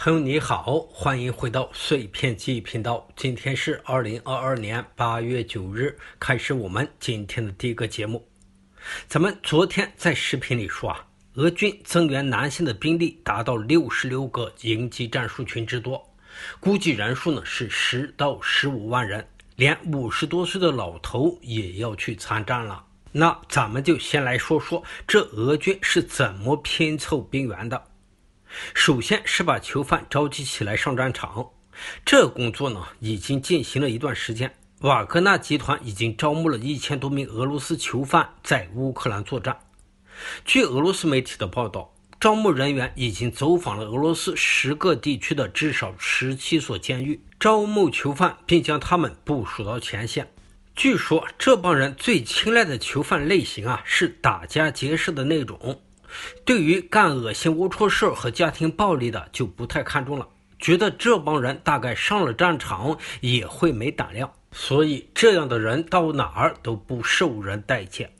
朋友你好，欢迎回到碎片记忆频道。今天是二零二二年八月九日，开始我们今天的第一个节目。咱们昨天在视频里说啊，俄军增援南线的兵力达到六十六个营级战术群之多，估计人数呢是十到十五万人，连五十多岁的老头也要去参战了。那咱们就先来说说这俄军是怎么拼凑兵员的。首先是把囚犯召集起来上战场，这工作呢已经进行了一段时间。瓦格纳集团已经招募了一千多名俄罗斯囚犯在乌克兰作战。据俄罗斯媒体的报道，招募人员已经走访了俄罗斯十个地区的至少十七所监狱，招募囚犯，并将他们部署到前线。据说这帮人最青睐的囚犯类型啊，是打家劫舍的那种。对于干恶心龌龊事儿和家庭暴力的，就不太看重了，觉得这帮人大概上了战场也会没胆量，所以这样的人到哪儿都不受人待见。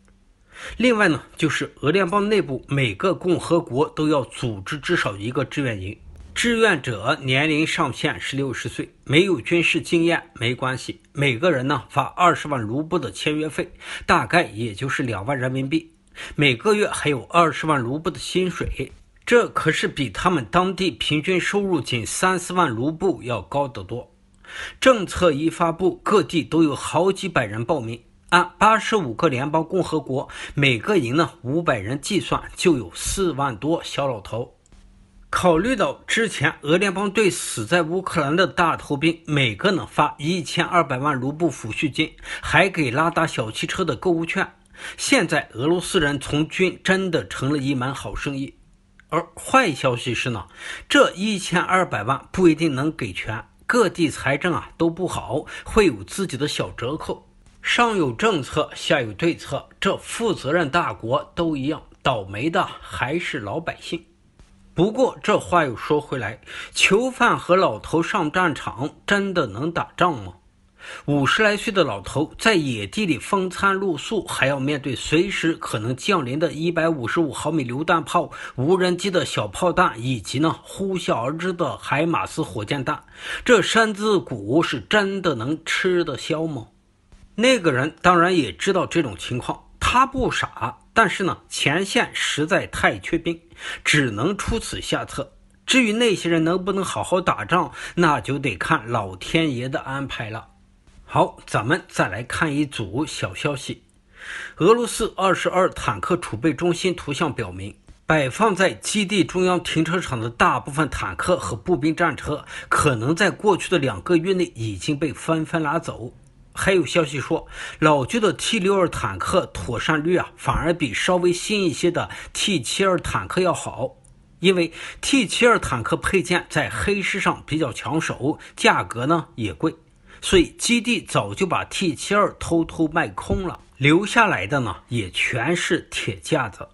另外呢，就是俄联邦内部每个共和国都要组织至少一个志愿营，志愿者年龄上限是六十岁，没有军事经验没关系，每个人呢发二十万卢布的签约费，大概也就是两万人民币。每个月还有二十万卢布的薪水，这可是比他们当地平均收入仅三四万卢布要高得多。政策一发布，各地都有好几百人报名。按八十五个联邦共和国每个营呢五百人计算，就有四万多小老头。考虑到之前俄联邦对死在乌克兰的大头兵每个呢发一千二百万卢布抚恤金，还给拉达小汽车的购物券。现在俄罗斯人从军真的成了一门好生意，而坏消息是呢，这一千二百万不一定能给全，各地财政啊都不好，会有自己的小折扣。上有政策，下有对策，这负责任大国都一样，倒霉的还是老百姓。不过这话又说回来，囚犯和老头上战场真的能打仗吗？五十来岁的老头在野地里风餐露宿，还要面对随时可能降临的一百五十五毫米榴弹炮、无人机的小炮弹，以及呢呼啸而至的海马斯火箭弹，这身子骨是真的能吃得消吗？那个人当然也知道这种情况，他不傻，但是呢前线实在太缺兵，只能出此下策。至于那些人能不能好好打仗，那就得看老天爷的安排了。好，咱们再来看一组小消息。俄罗斯二十二坦克储备中心图像表明，摆放在基地中央停车场的大部分坦克和步兵战车，可能在过去的两个月内已经被纷纷拉走。还有消息说，老旧的 T 六二坦克妥善率啊，反而比稍微新一些的 T 七二坦克要好，因为 T 七二坦克配件在黑市上比较抢手，价格呢也贵。所以，基地早就把 T72 偷偷卖空了，留下来的呢，也全是铁架子。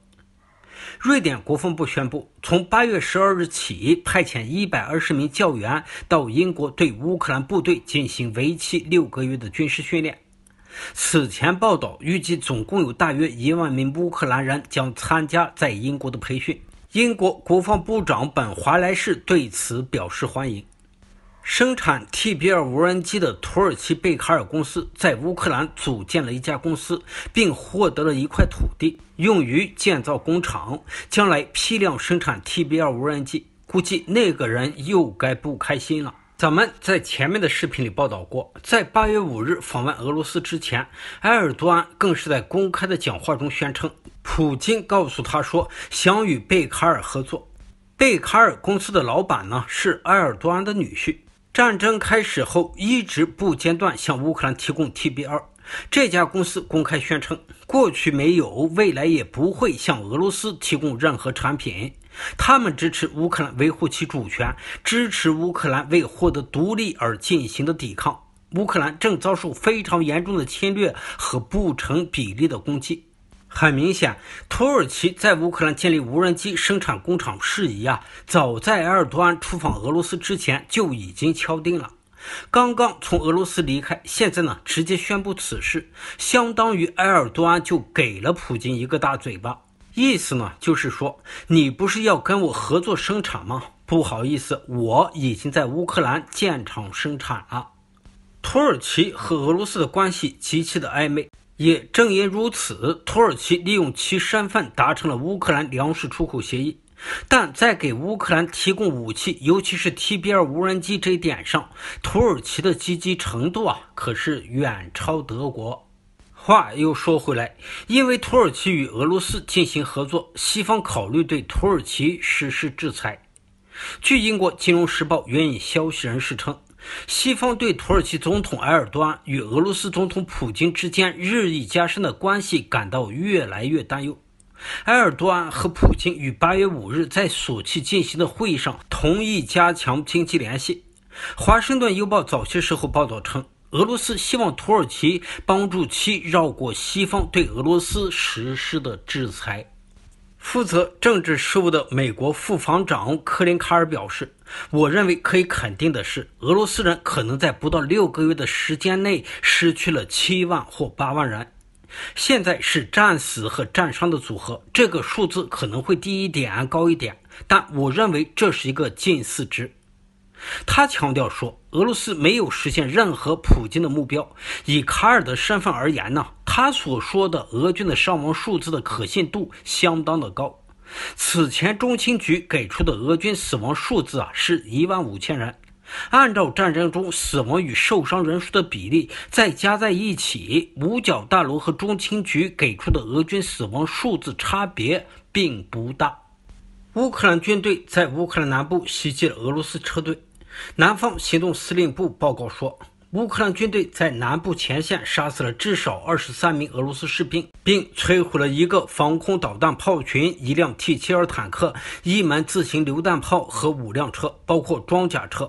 瑞典国防部宣布，从8月12日起，派遣120名教员到英国，对乌克兰部队进行为期六个月的军事训练。此前报道，预计总共有大约1万名乌克兰人将参加在英国的培训。英国国防部长本·华莱士对此表示欢迎。生产 TBL 无人机的土耳其贝卡尔公司在乌克兰组建了一家公司，并获得了一块土地，用于建造工厂，将来批量生产 TBL 无人机。估计那个人又该不开心了。咱们在前面的视频里报道过，在8月5日访问俄罗斯之前，埃尔多安更是在公开的讲话中宣称，普京告诉他说想与贝卡尔合作。贝卡尔公司的老板呢是埃尔多安的女婿。战争开始后，一直不间断向乌克兰提供 T B 二。这家公司公开宣称，过去没有，未来也不会向俄罗斯提供任何产品。他们支持乌克兰维护其主权，支持乌克兰为获得独立而进行的抵抗。乌克兰正遭受非常严重的侵略和不成比例的攻击。很明显，土耳其在乌克兰建立无人机生产工厂事宜啊，早在埃尔多安出访俄罗斯之前就已经敲定了。刚刚从俄罗斯离开，现在呢直接宣布此事，相当于埃尔多安就给了普京一个大嘴巴。意思呢就是说，你不是要跟我合作生产吗？不好意思，我已经在乌克兰建厂生产了。土耳其和俄罗斯的关系极其的暧昧。也正因如此，土耳其利用其身份达成了乌克兰粮食出口协议，但在给乌克兰提供武器，尤其是 t b r 无人机这一点上，土耳其的积极程度啊，可是远超德国。话又说回来，因为土耳其与俄罗斯进行合作，西方考虑对土耳其实施制裁。据英国《金融时报》援引消息人士称。西方对土耳其总统埃尔多安与俄罗斯总统普京之间日益加深的关系感到越来越担忧。埃尔多安和普京于8月5日在索契进行的会议上同意加强经济联系。《华盛顿邮报》早些时候报道称，俄罗斯希望土耳其帮助其绕过西方对俄罗斯实施的制裁。负责政治事务的美国副防长科林·卡尔表示：“我认为可以肯定的是，俄罗斯人可能在不到六个月的时间内失去了七万或八万人。现在是战死和战伤的组合，这个数字可能会低一点，高一点，但我认为这是一个近似值。”他强调说：“俄罗斯没有实现任何普京的目标。”以卡尔的身份而言呢？他所说的俄军的伤亡数字的可信度相当的高。此前，中情局给出的俄军死亡数字啊是一万五千人。按照战争中死亡与受伤人数的比例，再加在一起，五角大楼和中情局给出的俄军死亡数字差别并不大。乌克兰军队在乌克兰南部袭击了俄罗斯车队。南方行动司令部报告说。乌克兰军队在南部前线杀死了至少二十三名俄罗斯士兵，并摧毁了一个防空导弹炮群、一辆 T72 坦克、一门自行榴弹炮和五辆车，包括装甲车。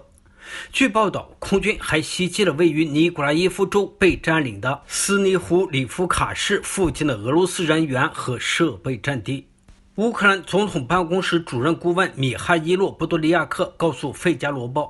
据报道，空军还袭击了位于尼古拉耶夫州被占领的斯尼胡里夫卡市附近的俄罗斯人员和设备阵地。乌克兰总统办公室主任顾问米哈伊洛·布多利亚克告诉《费加罗报》。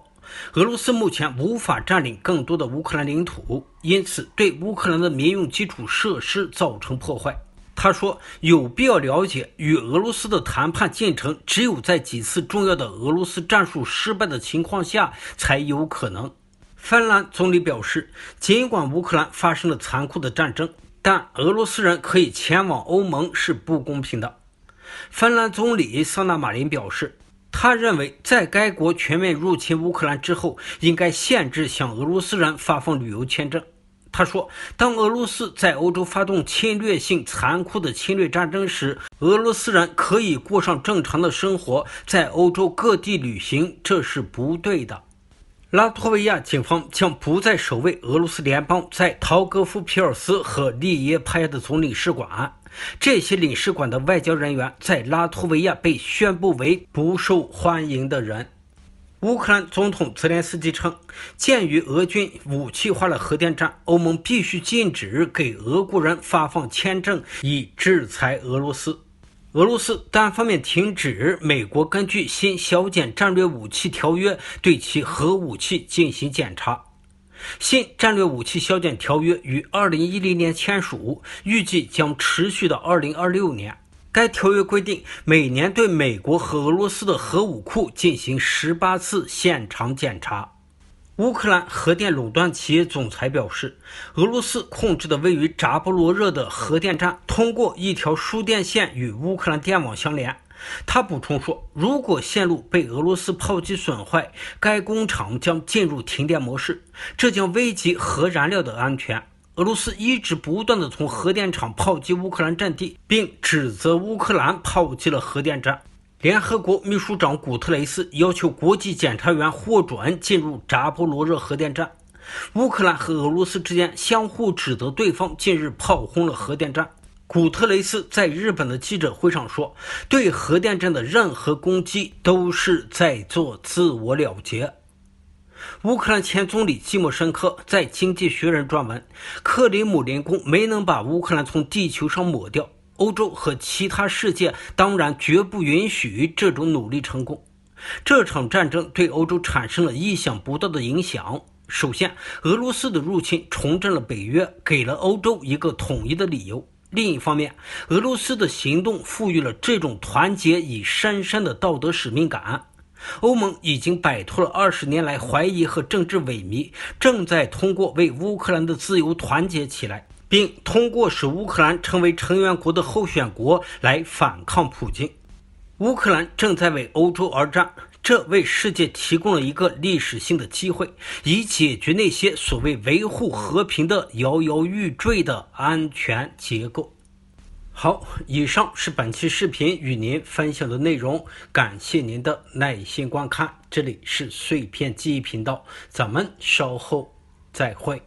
俄罗斯目前无法占领更多的乌克兰领土，因此对乌克兰的民用基础设施造成破坏。他说，有必要了解与俄罗斯的谈判进程，只有在几次重要的俄罗斯战术失败的情况下才有可能。芬兰总理表示，尽管乌克兰发生了残酷的战争，但俄罗斯人可以前往欧盟是不公平的。芬兰总理桑纳马林表示。他认为，在该国全面入侵乌克兰之后，应该限制向俄罗斯人发放旅游签证。他说，当俄罗斯在欧洲发动侵略性、残酷的侵略战争时，俄罗斯人可以过上正常的生活，在欧洲各地旅行，这是不对的。拉脱维亚警方将不再守卫俄罗斯联邦在陶戈夫皮尔斯和利耶派的总领事馆。这些领事馆的外交人员在拉脱维亚被宣布为不受欢迎的人。乌克兰总统泽连斯基称，鉴于俄军武器化了核电站，欧盟必须禁止给俄国人发放签证，以制裁俄罗斯。俄罗斯单方面停止美国根据新削减战略武器条约对其核武器进行检查。新战略武器削减条约于二零一零年签署，预计将持续到二零二六年。该条约规定，每年对美国和俄罗斯的核武库进行十八次现场检查。乌克兰核电垄断企业总裁表示，俄罗斯控制的位于扎波罗热的核电站通过一条输电线与乌克兰电网相连。他补充说，如果线路被俄罗斯炮击损坏，该工厂将进入停电模式，这将危及核燃料的安全。俄罗斯一直不断地从核电厂炮击乌克兰阵地，并指责乌克兰炮击了核电站。联合国秘书长古特雷斯要求国际检察员获准进入扎波罗热核电站。乌克兰和俄罗斯之间相互指责对方近日炮轰了核电站。古特雷斯在日本的记者会上说：“对核电站的任何攻击都是在做自我了结。”乌克兰前总理季莫申科在《经济学人》撰文：“克里姆林宫没能把乌克兰从地球上抹掉。”欧洲和其他世界当然绝不允许这种努力成功。这场战争对欧洲产生了意想不到的影响。首先，俄罗斯的入侵重振了北约，给了欧洲一个统一的理由。另一方面，俄罗斯的行动赋予了这种团结以深深的道德使命感。欧盟已经摆脱了二十年来怀疑和政治萎靡，正在通过为乌克兰的自由团结起来。并通过使乌克兰成为成员国的候选国来反抗普京。乌克兰正在为欧洲而战，这为世界提供了一个历史性的机会，以解决那些所谓维护和平的摇摇欲坠的安全结构。好，以上是本期视频与您分享的内容，感谢您的耐心观看。这里是碎片记忆频道，咱们稍后再会。